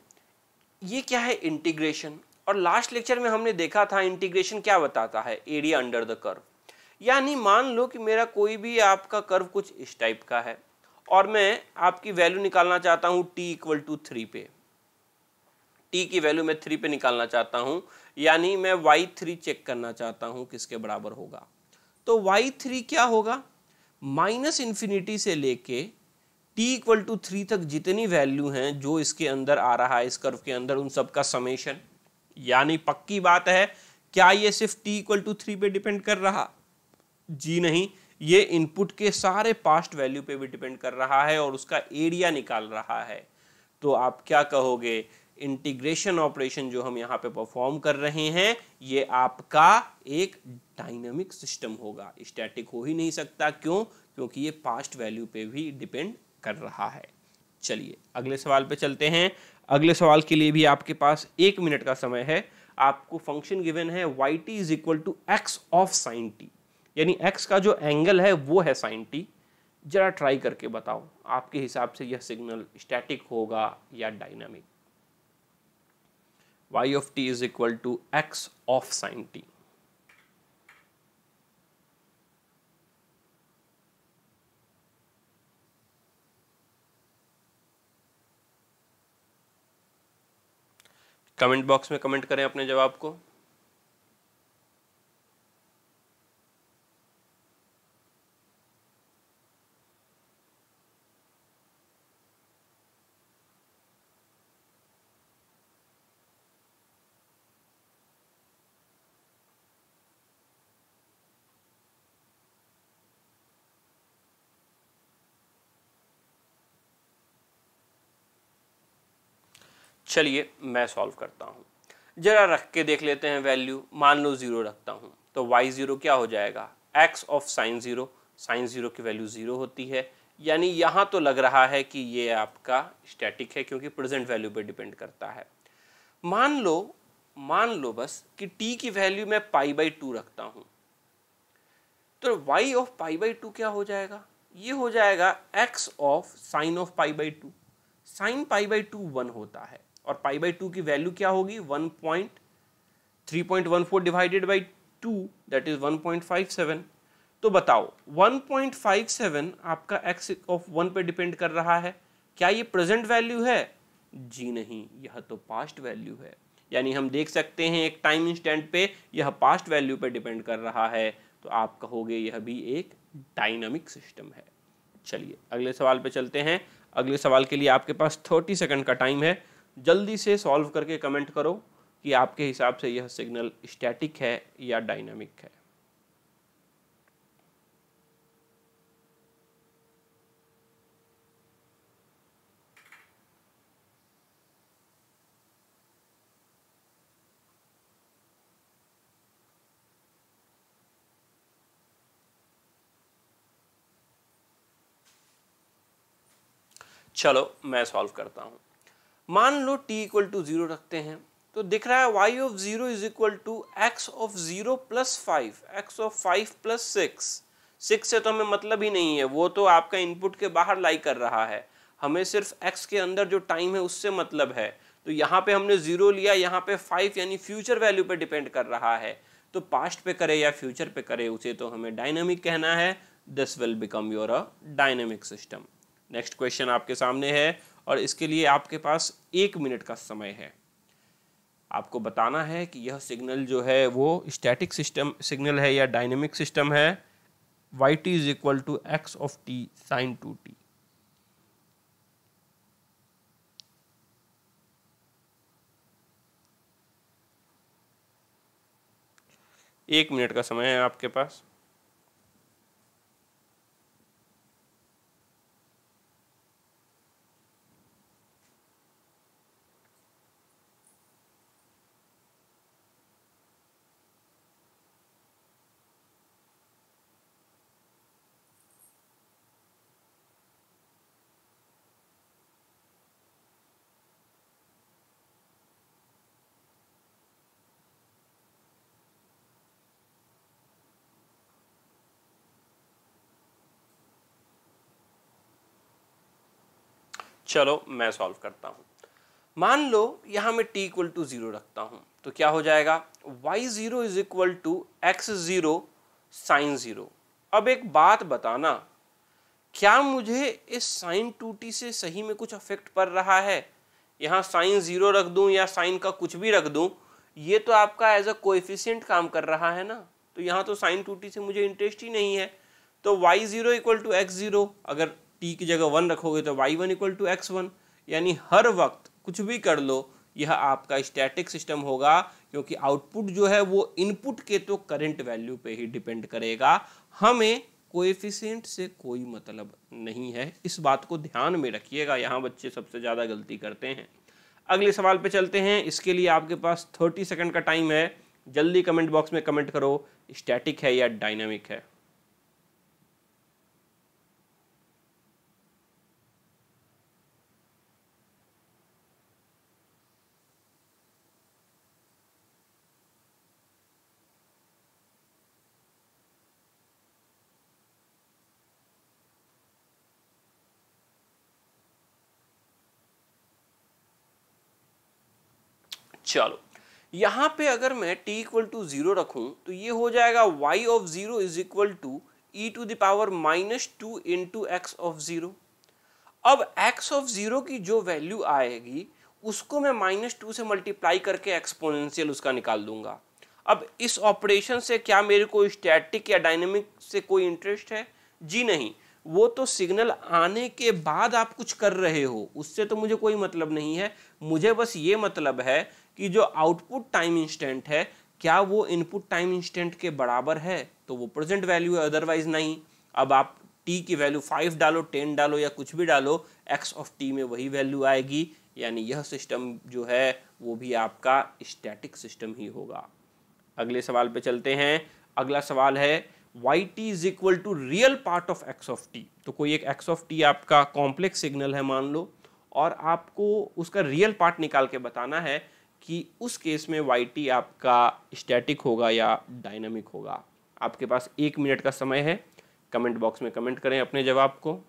ये क्या है इंटीग्रेशन और लास्ट लेक्चर में हमने देखा था इंटीग्रेशन क्या बताता है एरिया अंडर द कर्व यानी मान लो कि मेरा कोई भी आपका कर्व कुछ इस टाइप का है और मैं आपकी वैल्यू निकालना चाहता हूं टी इक्वल टू थ्री पे टी की वैल्यू मैं थ्री पे निकालना चाहता हूं यानी मैं वाई थ्री चेक करना चाहता हूं किसके बराबर होगा तो वाई थ्री क्या होगा माइनस इंफिनिटी से लेके t इक्वल टू थ्री तक जितनी वैल्यू हैं जो इसके अंदर आ रहा है इस कर्व के अंदर उन सब का समेशन यानी पक्की बात है क्या ये सिर्फ t इक्वल टू थ्री पे डिपेंड कर रहा जी नहीं ये इनपुट के सारे पास्ट वैल्यू पे भी डिपेंड कर रहा है और उसका एरिया निकाल रहा है तो आप क्या कहोगे इंटीग्रेशन ऑपरेशन जो हम यहाँ पे परफॉर्म कर रहे हैं ये आपका एक डायनामिक सिस्टम होगा स्टैटिक हो ही नहीं सकता क्यों क्योंकि ये पास्ट वैल्यू पे भी डिपेंड कर रहा है चलिए अगले सवाल पे चलते हैं अगले सवाल के लिए भी आपके पास एक मिनट का समय है आपको फंक्शन गिवन है y T is equal to x of sine t यानी एक्स का जो एंगल है वो है साइन टी जरा ट्राई करके बताओ आपके हिसाब से यह सिग्नल स्टैटिक होगा या dynamic y of T is equal to x of sine t comment box में कमेंट करें अपने जवाब को चलिए मैं सॉल्व करता हूँ ज़रा रख के देख लेते हैं वैल्यू मान लो ज़ीरो रखता हूँ तो वाई ज़ीरो क्या हो जाएगा x of sine zero sine zero की वैल्यू ज़ीरो होती है यानी यहाँ तो लग रहा है कि ये आपका स्टैटिक है क्योंकि प्रेजेंट वैल्यू पर डिपेंड करता है मान लो मान लो बस कि टी की वैल्यू मैं पाई बाई टू रखता हूँ तो y of pi by two क्या हो जाएगा ये हो जाएगा x of sine of pi by two sine pi by two one होता है और पाई बाई टू की वैल्यू क्या होगी one point three point one four divided by two that is one point five seven तो बताओ वन पॉइंट फाइव सेवन आपका एक्स ऑफ वन पे डिपेंड कर रहा है क्या ये प्रेजेंट वैल्यू है जी नहीं यह तो पास्ट वैल्यू है यानी हम देख सकते हैं एक टाइम इंस्टेंट पे यह पास्ट वैल्यू पे डिपेंड कर रहा है तो आप कहोगे यह भी एक डायनामिक सिस्टम है चलिए अगले सवाल पे चलते हैं अगले सवाल के लिए आपके पास थर्टी सेकंड का टाइम है जल्दी से सॉल्व करके कमेंट करो कि आपके हिसाब से यह सिग्नल स्टैटिक है या डायनामिक है चलो मैं सॉल्व करता हूं मान लो t इक्वल टू ज़ीरो रखते हैं तो दिख रहा है y of zero is equal to x of zero plus five x of five plus six six से तो हमें मतलब ही नहीं है वो तो आपका इनपुट के बाहर लाई कर रहा है हमें सिर्फ x के अंदर जो टाइम है उससे मतलब है तो यहाँ पे हमने ज़ीरो लिया यहाँ पे फाइव यानी फ्यूचर वैल्यू पे डिपेंड कर रहा है तो पास्ट पे करे या फ्यूचर पे करे उसे तो हमें डायनेमिक कहना है this will become your a dynamic system next question आपके सामने है और इसके लिए आपके पास एक मिनट का समय है आपको बताना है कि यह सिग्नल जो है वो स्टैटिक सिस्टम सिग्नल है या डायनेमिक सिस्टम है y T is equal to x of t sine two t एक मिनट का समय है आपके पास चलो मैं सॉल्व करता हूँ मान लो यहाँ मैं t इक्वल टू ज़ीरो रखता हूँ तो क्या हो जाएगा y zero is equal to x zero sine zero अब एक बात बताना क्या मुझे इस साइन टू टी से सही में कुछ अफेक्ट पड़ रहा है यहाँ साइन ज़ीरो रख दूँ या साइन का कुछ भी रख दूँ ये तो आपका एज अ कोएफिशिएंट काम कर रहा है ना तो यहाँ तो साइन टू टी से मुझे इंटरेस्ट ही नहीं है तो Y zero equal to x zero अगर टी की जगह वन रखोगे तो y one equal to x one यानी हर वक्त कुछ भी कर लो यह आपका स्टैटिक सिस्टम होगा क्योंकि आउटपुट जो है वो इनपुट के तो करंट वैल्यू पे ही डिपेंड करेगा हमें कोएफिशिएंट से कोई मतलब नहीं है इस बात को ध्यान में रखिएगा यहाँ बच्चे सबसे ज़्यादा गलती करते हैं अगले सवाल पे चलते हैं इसके लिए आपके पास थर्टी सेकेंड का टाइम है जल्दी कमेंट बॉक्स में कमेंट करो स्टैटिक है या डायनामिक है चलो यहाँ पे अगर मैं t इक्वल टू जीरो रखूँ तो ये हो जाएगा y of zero is equal to E to the power minus two into x of zero अब x ऑफ जीरो की जो वैल्यू आएगी उसको मैं माइनस टू से मल्टीप्लाई करके एक्सपोनेंशियल उसका निकाल दूंगा अब इस ऑपरेशन से क्या मेरे को स्टैटिक या डायनेमिक से कोई इंटरेस्ट है जी नहीं वो तो सिग्नल आने के बाद आप कुछ कर रहे हो उससे तो मुझे कोई मतलब नहीं है मुझे बस ये मतलब है कि जो आउटपुट टाइम इंस्टेंट है क्या वो इनपुट टाइम इंस्टेंट के बराबर है तो वो प्रेजेंट वैल्यू है अदरवाइज नहीं अब आप टी की वैल्यू फाइव डालो टेन डालो या कुछ भी डालो एक्स ऑफ टी में वही वैल्यू आएगी यानी यह सिस्टम जो है वो भी आपका स्टैटिक सिस्टम ही होगा अगले सवाल पे चलते हैं अगला सवाल है y T is equal to real part of x of t तो कोई एक एक्स ऑफ टी आपका कॉम्प्लेक्स सिग्नल है मान लो और आपको उसका रियल पार्ट निकाल के बताना है कि उस केस में वाई आपका स्टैटिक होगा या डायनामिक होगा आपके पास एक मिनट का समय है कमेंट बॉक्स में कमेंट करें अपने जवाब को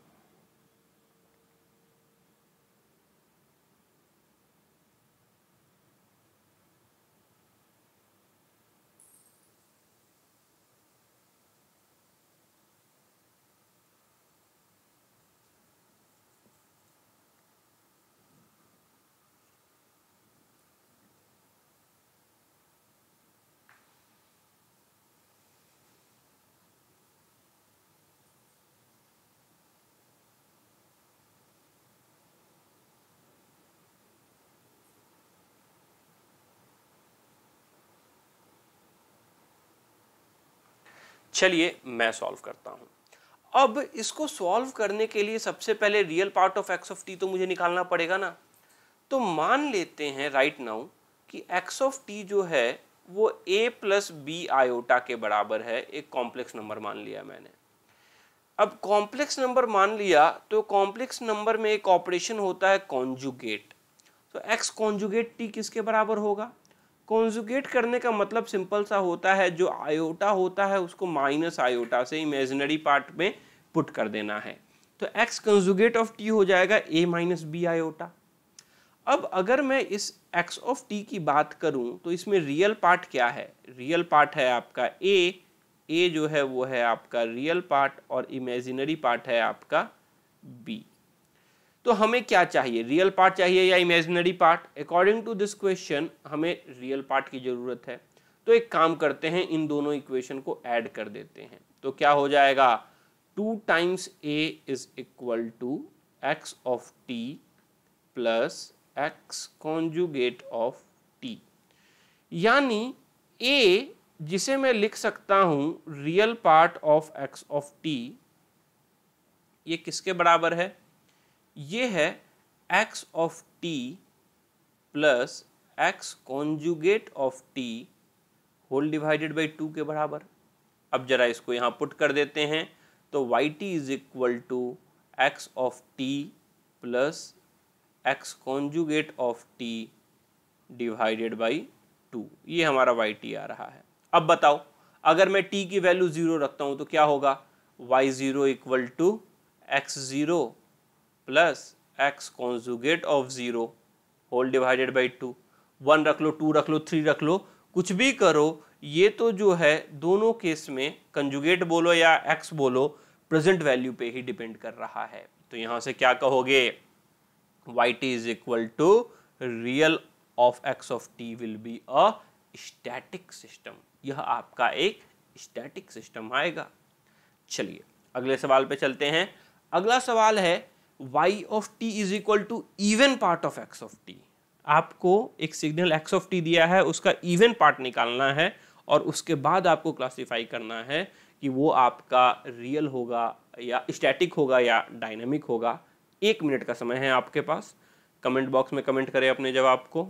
चलिए मैं सॉल्व करता हूँ अब इसको सॉल्व करने के लिए सबसे पहले real part of x of t तो मुझे निकालना पड़ेगा ना तो मान लेते हैं राइट right नाउ कि एक्स ऑफ टी जो है वो ए प्लस बी आयोटा के बराबर है एक कॉम्प्लेक्स नंबर मान लिया मैंने अब कॉम्प्लेक्स नंबर मान लिया तो कॉम्प्लेक्स नंबर में एक ऑपरेशन होता है कॉन्जुगेट तो एक्स कॉन्जुगेट टी किसके बराबर होगा कॉन्जुगेट करने का मतलब सिंपल सा होता है जो आयोटा होता है उसको माइनस आयोटा से इमेजनरी पार्ट में पुट कर देना है तो एक्स कंजुगेट ऑफ टी हो जाएगा ए माइनस बी आयोटा अब अगर मैं इस एक्स ऑफ टी की बात करूं तो इसमें रियल पार्ट क्या है रियल पार्ट है आपका ए ए जो है वो है आपका रियल पार्ट और इमेजिनरी पार्ट है आपका बी तो हमें क्या चाहिए रियल पार्ट चाहिए या imaginary part according to this question हमें रियल पार्ट की ज़रूरत है तो एक काम करते हैं इन दोनों इक्वेशन को ऐड कर देते हैं तो क्या हो जाएगा two times a is equal to x of t plus x conjugate of t यानी ए जिसे मैं लिख सकता हूं real part of x of t ये किसके बराबर है ये है x of t plus x conjugate of t whole divided by two के बराबर अब जरा इसको यहाँ पुट कर देते हैं तो y T is equal to x of t plus x conjugate of t divided by two ये हमारा वाई टी आ रहा है अब बताओ अगर मैं टी की वैल्यू ज़ीरो रखता हूँ तो क्या होगा y zero equal to x zero plus x conjugate of zero whole divided by two one रख लो टू रख लो थ्री रख लो कुछ भी करो ये तो जो है दोनों केस में कंजुगेट बोलो या एक्स बोलो प्रेजेंट वैल्यू पे ही डिपेंड कर रहा है तो यहां से क्या कहोगे y T is equal to real of x of t will be a static system यह आपका एक स्टैटिक सिस्टम आएगा चलिए अगले सवाल पे चलते हैं अगला सवाल है Y of T is equal to even part of x of t आपको एक सिग्नल एक्स ऑफ टी दिया है उसका इवन पार्ट निकालना है और उसके बाद आपको क्लासिफाई करना है कि वो आपका रियल होगा या स्टैटिक होगा या डायनामिक होगा एक मिनट का समय है आपके पास कमेंट बॉक्स में कमेंट करें अपने जवाब को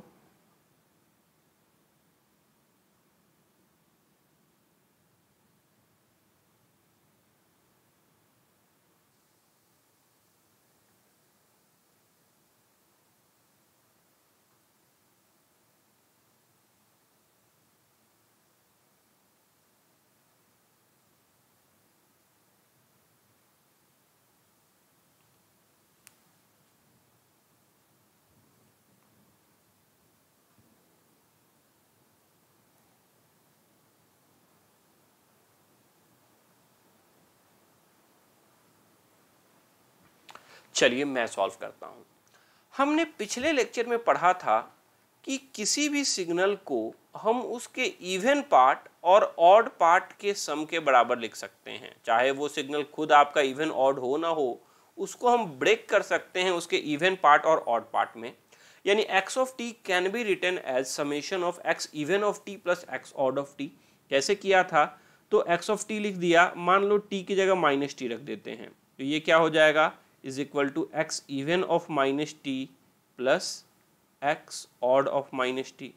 चलिए मैं सॉल्व करता हूँ हमने पिछले लेक्चर में पढ़ा था कि किसी भी सिग्नल को हम उसके इवन पार्ट और ऑड पार्ट के सम के बराबर लिख सकते हैं चाहे वो सिग्नल खुद आपका इवन ऑड हो ना हो उसको हम ब्रेक कर सकते हैं उसके इवन पार्ट और ऑड पार्ट में यानी x of t can be written as summation of x even of t plus x odd of t कैसे किया था तो एक्स ऑफ टी लिख दिया मान लो टी की जगह माइनस टी रख देते हैं तो ये क्या हो जाएगा is equal to x even of minus T plus x odd of minus t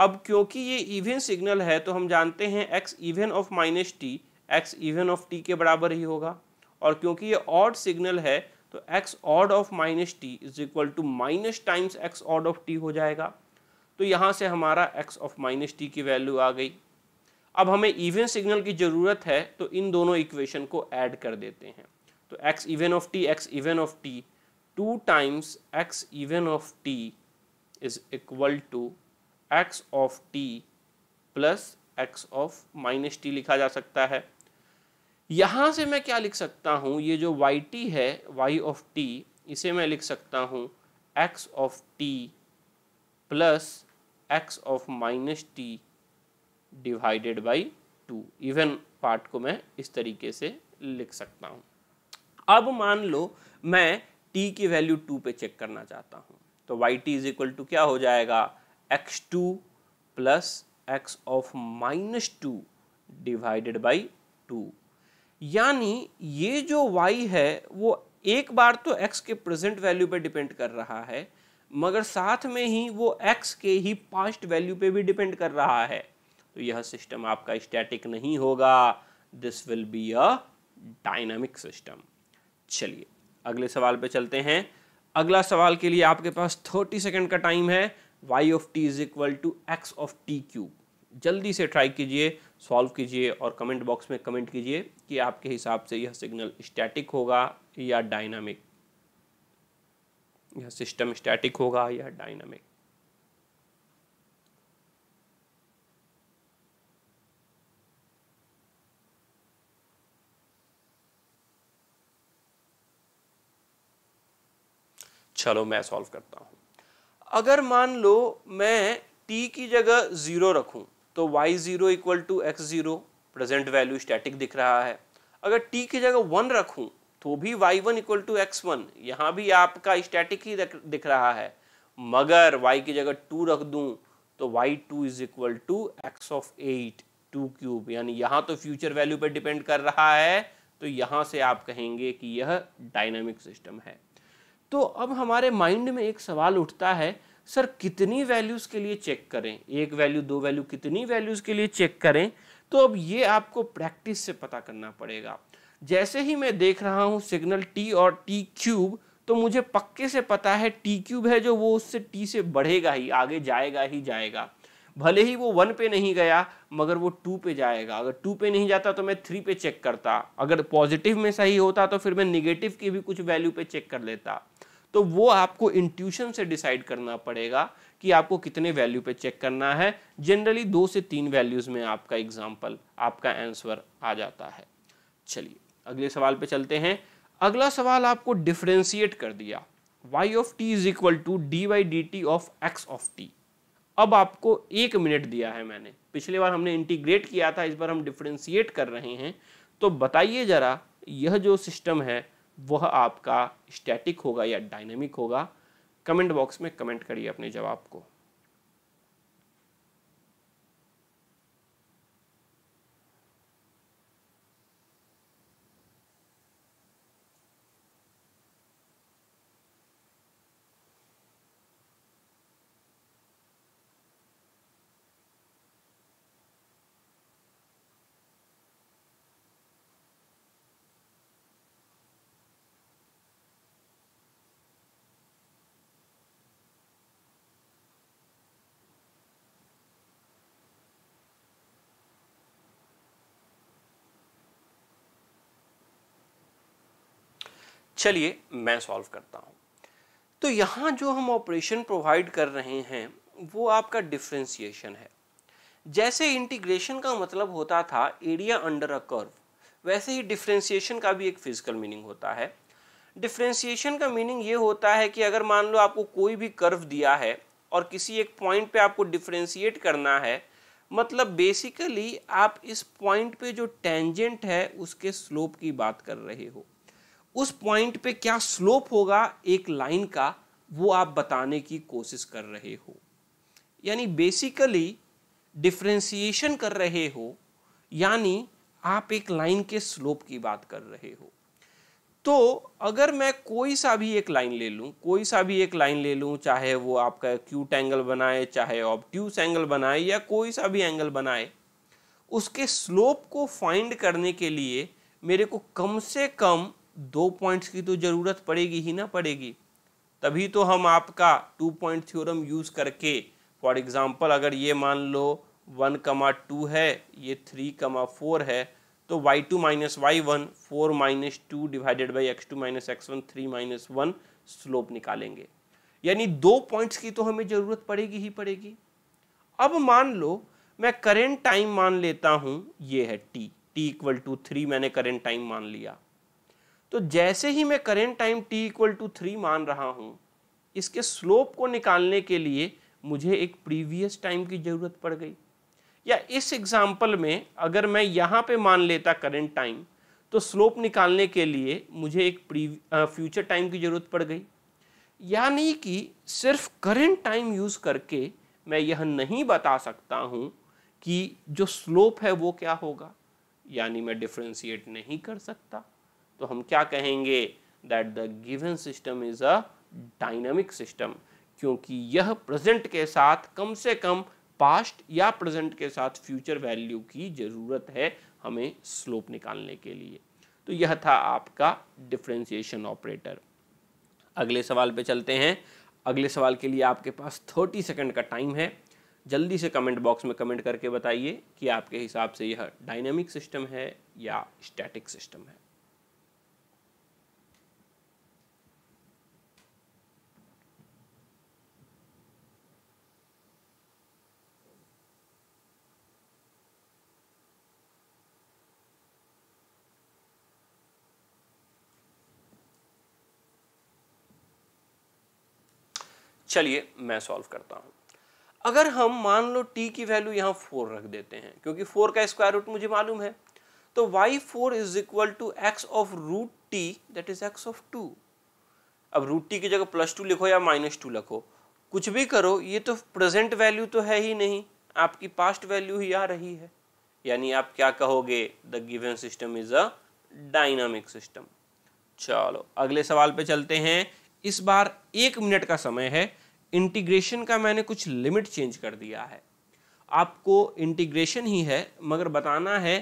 अब क्योंकि ये इवन सिग्नल है तो हम जानते हैं x even of minus t x even of t के बराबर ही होगा और क्योंकि ये ऑड सिग्नल है तो x odd of minus t is equal to minus times x odd of t हो जाएगा तो यहाँ से हमारा एक्स ऑफ माइनस टी की वैल्यू आ गई अब हमें इवन सिग्नल की ज़रूरत है तो इन दोनों इक्वेशन को ऐड कर देते हैं तो x even of t x even of t two times x even of t is equal to x of t plus x of minus t लिखा जा सकता है यहां से मैं क्या लिख सकता हूँ ये जो वाई टी है वाई ऑफ टी इसे मैं लिख सकता हूँ x of t plus x of minus t divided by two even part को मैं इस तरीके से लिख सकता हूँ अब मान लो मैं t की वैल्यू टू पे चेक करना चाहता हूँ तो y T is equal to क्या हो जाएगा x two plus x of minus two divided by two यानी ये जो y है वो एक बार तो x के प्रेजेंट वैल्यू पे डिपेंड कर रहा है मगर साथ में ही वो x के ही पास्ट वैल्यू पे भी डिपेंड कर रहा है तो यह सिस्टम आपका स्टैटिक नहीं होगा this will be a dynamic system चलिए अगले सवाल पे चलते हैं अगला सवाल के लिए आपके पास थर्टी सेकेंड का टाइम है Y of T is equal to x of t cube जल्दी से ट्राई कीजिए सॉल्व कीजिए और कमेंट बॉक्स में कमेंट कीजिए कि आपके हिसाब से यह सिग्नल स्टैटिक होगा या डायनामिक यह सिस्टम स्टैटिक होगा या डायनामिक चलो मैं सॉल्व करता हूँ अगर मान लो मैं टी की जगह ज़ीरो रखूँ तो Y zero equal to x zero present value static दिख रहा है अगर टी की जगह वन रखूँ तो भी y one equal to x one यहाँ भी आपका स्टैटिक ही दिख रहा है मगर वाई की जगह टू रख दूं तो y two is equal to x of eight two cube यानी यहाँ तो फ्यूचर वैल्यू पर डिपेंड कर रहा है तो यहाँ से आप कहेंगे कि यह डायनामिक सिस्टम है तो अब हमारे माइंड में एक सवाल उठता है सर कितनी वैल्यूज़ के लिए चेक करें एक वैल्यू दो वैल्यू कितनी वैल्यूज़ के लिए चेक करें तो अब ये आपको प्रैक्टिस से पता करना पड़ेगा जैसे ही मैं देख रहा हूँ सिग्नल टी और टी क्यूब तो मुझे पक्के से पता है टी क्यूब है जो वो उससे टी से बढ़ेगा ही आगे जाएगा ही जाएगा भले ही वो वन पे नहीं गया मगर वो टू पे जाएगा अगर टू पे नहीं जाता तो मैं थ्री पे चेक करता अगर पॉजिटिव में सही होता तो फिर मैं निगेटिव की भी कुछ वैल्यू पे चेक कर लेता तो वो आपको इंट्यूशन से डिसाइड करना पड़ेगा कि आपको कितने वैल्यू पे चेक करना है जनरली दो से तीन वैल्यूज़ में आपका एग्जाम्पल आपका आंसर आ जाता है चलिए अगले सवाल पे चलते हैं अगला सवाल आपको डिफ्रेंशिएट कर दिया y of t is equal to d dt of x of t अब आपको एक मिनट दिया है मैंने पिछले बार हमने इंटीग्रेट किया था इस बार हम डिफ्रेंशिएट कर रहे हैं तो बताइए ज़रा यह जो सिस्टम है वह आपका स्टैटिक होगा या डायनेमिक होगा कमेंट बॉक्स में कमेंट करिए अपने जवाब को चलिए मैं सॉल्व करता हूँ तो यहाँ जो हम ऑपरेशन प्रोवाइड कर रहे हैं वो आपका डिफ्रेंसिएशन है जैसे इंटीग्रेशन का मतलब होता था एरिया अंडर अ कर्व वैसे ही डिफ्रेंसिएशन का भी एक फिजिकल मीनिंग होता है डिफ्रेंसिएशन का मीनिंग ये होता है कि अगर मान लो आपको कोई भी कर्व दिया है और किसी एक पॉइंट पे आपको डिफ्रेंशिएट करना है मतलब बेसिकली आप इस पॉइंट पे जो टेंजेंट है उसके स्लोप की बात कर रहे हो उस पॉइंट पे क्या स्लोप होगा एक लाइन का वो आप बताने की कोशिश कर रहे हो यानी बेसिकली डिफ्रेंसिएशन कर रहे हो यानी आप एक लाइन के स्लोप की बात कर रहे हो तो अगर मैं कोई सा भी एक लाइन ले लूँ कोई सा भी एक लाइन ले लूँ चाहे वो आपका क्यूट एंगल बनाए चाहे ऑब्ट्यूस एंगल बनाए या कोई सा भी एंगल बनाए उसके स्लोप को फाइंड करने के लिए मेरे को कम से कम दो पॉइंट्स की तो ज़रूरत पड़ेगी ही ना पड़ेगी तभी तो हम आपका टू पॉइंट थ्योरम यूज़ करके फॉर एग्ज़ाम्पल अगर ये मान लो वन कमा टू है ये थ्री कमा फोर है तो y two minus y one four minus two divided by x two minus x one three minus one slope निकालेंगे यानी दो पॉइंट्स की तो हमें ज़रूरत पड़ेगी ही पड़ेगी अब मान लो मैं करेंट टाइम मान लेता हूँ ये है t t equal to three मैंने करेंट टाइम मान लिया तो जैसे ही मैं current time t equal to three मान रहा हूँ इसके स्लोप को निकालने के लिए मुझे एक प्रीवियस टाइम की ज़रूरत पड़ गई या इस एग्जाम्पल में अगर मैं यहाँ पे मान लेता करेंट टाइम तो स्लोप निकालने के लिए मुझे एक फ्यूचर टाइम की ज़रूरत पड़ गई यानी कि सिर्फ करेंट टाइम यूज़ करके मैं यह नहीं बता सकता हूँ कि जो स्लोप है वो क्या होगा यानी मैं डिफ्रेंशिएट नहीं कर सकता तो हम क्या कहेंगे that the given system is a dynamic system क्योंकि यह प्रेजेंट के साथ कम से कम पास्ट या प्रेजेंट के साथ फ्यूचर वैल्यू की ज़रूरत है हमें स्लोप निकालने के लिए तो यह था आपका डिफ्रेंसिएशन ऑपरेटर अगले सवाल पे चलते हैं अगले सवाल के लिए आपके पास थर्टी सेकेंड का टाइम है जल्दी से कमेंट बॉक्स में कमेंट करके बताइए कि आपके हिसाब से यह डायनेमिक सिस्टम है या स्टैटिक सिस्टम है चलिए मैं सॉल्व करता हूँ अगर हम मान लो t की वैल्यू यहाँ फोर रख देते हैं क्योंकि फोर का स्क्वायर रूट मुझे मालूम है तो y4 four is equal to x of root t that is x of two अब रूट टी की जगह प्लस टू लिखो या माइनस टू लिखो कुछ भी करो ये तो प्रेजेंट वैल्यू तो है ही नहीं आपकी पास्ट वैल्यू ही आ रही है यानी आप क्या कहोगे the given system is a dynamic system चलो अगले सवाल पे चलते हैं इस बार एक मिनट का समय है इंटीग्रेशन का मैंने कुछ लिमिट चेंज कर दिया है आपको इंटीग्रेशन ही है मगर बताना है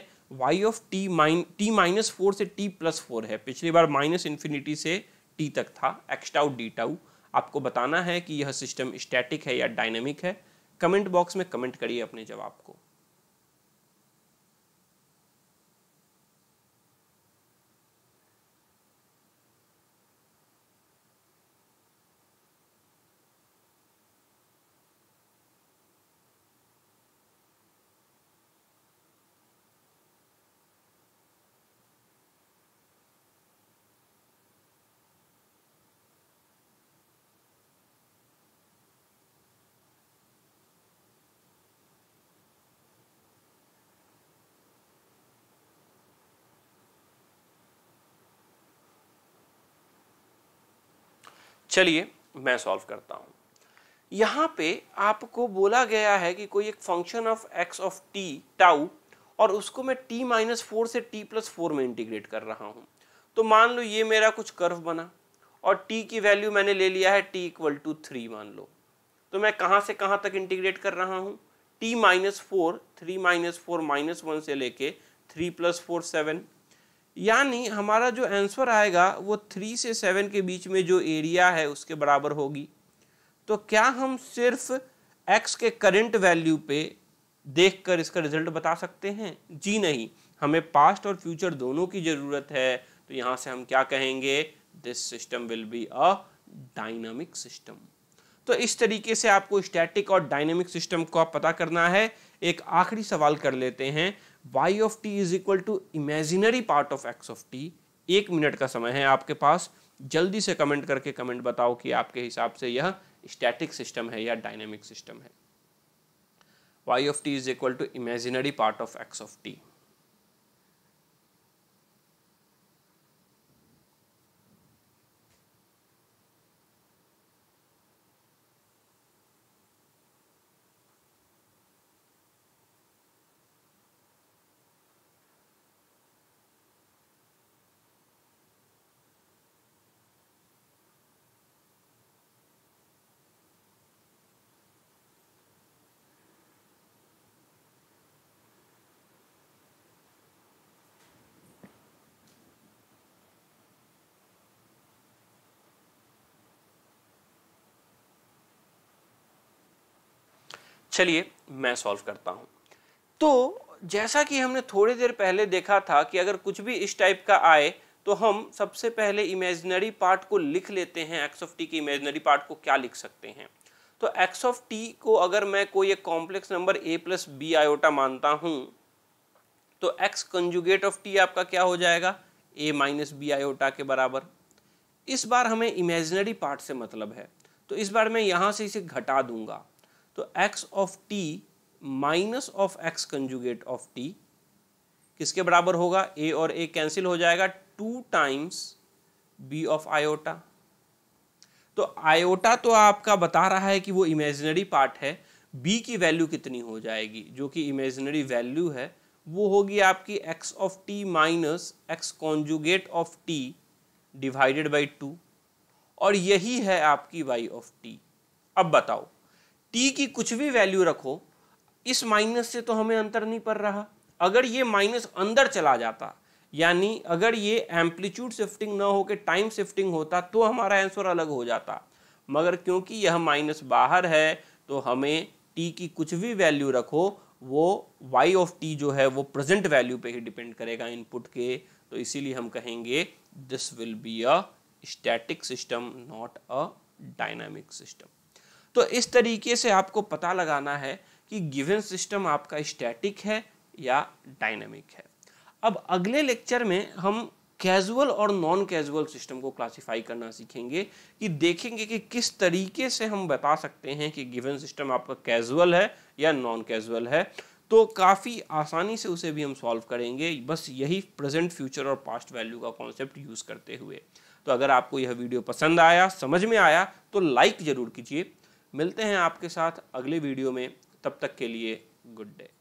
y of t minus t minus four से t प्लस फोर है पिछली बार माइनस इन्फिनिटी से t तक था एक्सटाउ डी टाउ आपको बताना है कि यह सिस्टम स्टैटिक है या डायनेमिक है कमेंट बॉक्स में कमेंट करिए अपने जवाब को चलिए मैं सॉल्व करता हूँ यहाँ पे आपको बोला गया है कि कोई एक function of x of t tau और उसको मैं टी माइनस फोर से टी प्लस फोर में इंटीग्रेट कर रहा हूँ तो मान लो ये मेरा कुछ कर्व बना और टी की वैल्यू मैंने ले लिया है टी इक्वल टू थ्री मान लो तो मैं कहाँ से कहाँ तक इंटीग्रेट कर रहा हूँ t minus four three minus four minus one से लेके थ्री प्लस फोर सेवन यानी हमारा जो आंसर आएगा वो थ्री से सेवन के बीच में जो एरिया है उसके बराबर होगी तो क्या हम सिर्फ एक्स के करंट वैल्यू पे देखकर इसका रिजल्ट बता सकते हैं जी नहीं हमें पास्ट और फ्यूचर दोनों की ज़रूरत है तो यहाँ से हम क्या कहेंगे this system will be a dynamic system तो इस तरीके से आपको स्टैटिक और डायनेमिक सिस्टम को पता करना है एक आखिरी सवाल कर लेते हैं y of T is equal to imaginary part of x of t एक मिनट का समय है आपके पास जल्दी से कमेंट करके कमेंट बताओ कि आपके हिसाब से यह स्टैटिक सिस्टम है या डायनेमिक सिस्टम है Y of T is equal to imaginary part of x of t चलिए मैं सॉल्व करता हूं तो जैसा कि हमने थोड़ी देर पहले देखा था कि अगर कुछ भी इस टाइप का आए तो हम सबसे पहले इमेजिनरी पार्ट को लिख लेते हैं एक्स ऑफ टी के इमेजिनरी पार्ट को क्या लिख सकते हैं तो एक्स ऑफ टी को अगर मैं कोई एक complex number a plus b iota मानता हूं तो एक्स कंजुगेट ऑफ टी आपका क्या हो जाएगा ए माइनस बी आयोटा के बराबर इस बार हमें इमेजिनरी पार्ट से मतलब है तो इस बार मैं यहां से इसे घटा दूंगा तो x of t minus of x conjugate of t किसके बराबर होगा a और a कैंसिल हो जाएगा two times b of iota तो आयोटा तो आपका बता रहा है कि वो इमेजिनरी पार्ट है b की वैल्यू कितनी हो जाएगी जो कि इमेजिनरी वैल्यू है वो होगी आपकी x of t minus x conjugate of t divided by two और यही है आपकी y ऑफ t अब बताओ टी की कुछ भी वैल्यू रखो इस माइनस से तो हमें अंतर नहीं पड़ रहा अगर ये माइनस अंदर चला जाता यानी अगर ये एम्पलीट्यूड शिफ्टिंग ना होकर टाइम शिफ्टिंग होता तो हमारा आंसर अलग हो जाता मगर क्योंकि यह माइनस बाहर है तो हमें टी की कुछ भी वैल्यू रखो वो वाई ऑफ टी जो है वो प्रेजेंट वैल्यू पे ही डिपेंड करेगा इनपुट के तो इसीलिए हम कहेंगे this will be a static system not a dynamic system तो इस तरीके से आपको पता लगाना है कि गिवन सिस्टम आपका स्टैटिक है या डायनेमिक है अब अगले लेक्चर में हम कैजुअल और नॉन कैजुअल सिस्टम को क्लासिफाई करना सीखेंगे कि देखेंगे कि किस तरीके से हम बता सकते हैं कि गिवन सिस्टम आपका कैजुअल है या नॉन कैजुअल है तो काफ़ी आसानी से उसे भी हम सॉल्व करेंगे बस यही प्रेजेंट फ्यूचर और पास्ट वैल्यू का कॉन्सेप्ट यूज़ करते हुए तो अगर आपको यह वीडियो पसंद आया समझ में आया तो लाइक ज़रूर कीजिए मिलते हैं आपके साथ अगले वीडियो में तब तक के लिए गुड डे